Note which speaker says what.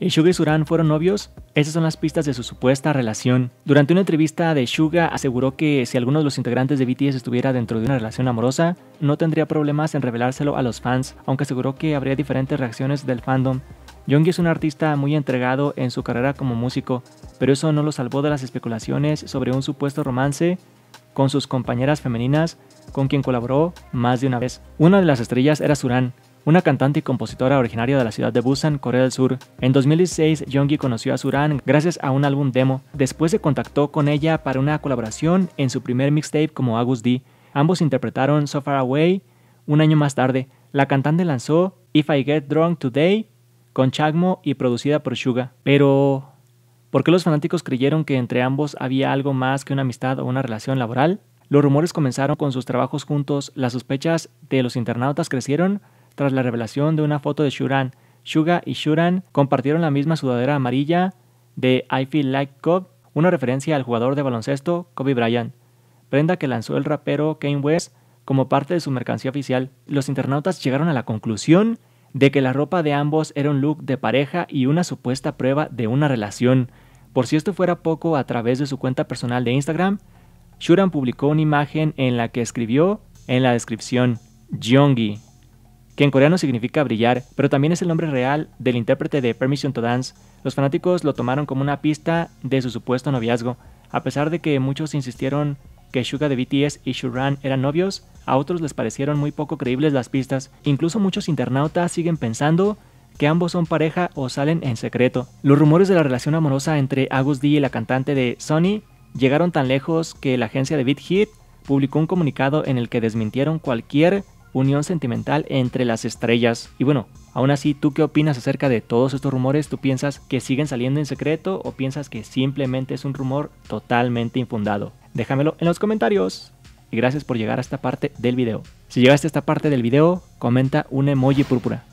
Speaker 1: y Suga y Suran fueron novios? Esas son las pistas de su supuesta relación. Durante una entrevista de Suga aseguró que si alguno de los integrantes de BTS estuviera dentro de una relación amorosa, no tendría problemas en revelárselo a los fans, aunque aseguró que habría diferentes reacciones del fandom. Jungkook es un artista muy entregado en su carrera como músico, pero eso no lo salvó de las especulaciones sobre un supuesto romance con sus compañeras femeninas, con quien colaboró más de una vez. Una de las estrellas era Suran, una cantante y compositora originaria de la ciudad de Busan, Corea del Sur. En 2016, Yonggi conoció a Suran gracias a un álbum demo. Después se contactó con ella para una colaboración en su primer mixtape como Agus D. Ambos interpretaron So Far Away un año más tarde. La cantante lanzó If I Get Drunk Today con Chagmo y producida por Suga. Pero, ¿por qué los fanáticos creyeron que entre ambos había algo más que una amistad o una relación laboral? Los rumores comenzaron con sus trabajos juntos, las sospechas de los internautas crecieron tras la revelación de una foto de Shuran. Suga y Shuran compartieron la misma sudadera amarilla de I Feel Like Kobe, una referencia al jugador de baloncesto Kobe Bryant, prenda que lanzó el rapero Kane West como parte de su mercancía oficial. Los internautas llegaron a la conclusión de que la ropa de ambos era un look de pareja y una supuesta prueba de una relación. Por si esto fuera poco, a través de su cuenta personal de Instagram, Shuran publicó una imagen en la que escribió en la descripción Jongi, que en coreano significa brillar, pero también es el nombre real del intérprete de Permission to Dance. Los fanáticos lo tomaron como una pista de su supuesto noviazgo, a pesar de que muchos insistieron que Suga de BTS y Shuran eran novios, a otros les parecieron muy poco creíbles las pistas. Incluso muchos internautas siguen pensando que ambos son pareja o salen en secreto. Los rumores de la relación amorosa entre Agus D y la cantante de Sony llegaron tan lejos que la agencia de Beat Hit publicó un comunicado en el que desmintieron cualquier unión sentimental entre las estrellas. Y bueno, aún así, ¿tú qué opinas acerca de todos estos rumores? ¿Tú piensas que siguen saliendo en secreto o piensas que simplemente es un rumor totalmente infundado? Déjamelo en los comentarios. Y gracias por llegar a esta parte del video. Si llegaste a esta parte del video, comenta un emoji púrpura.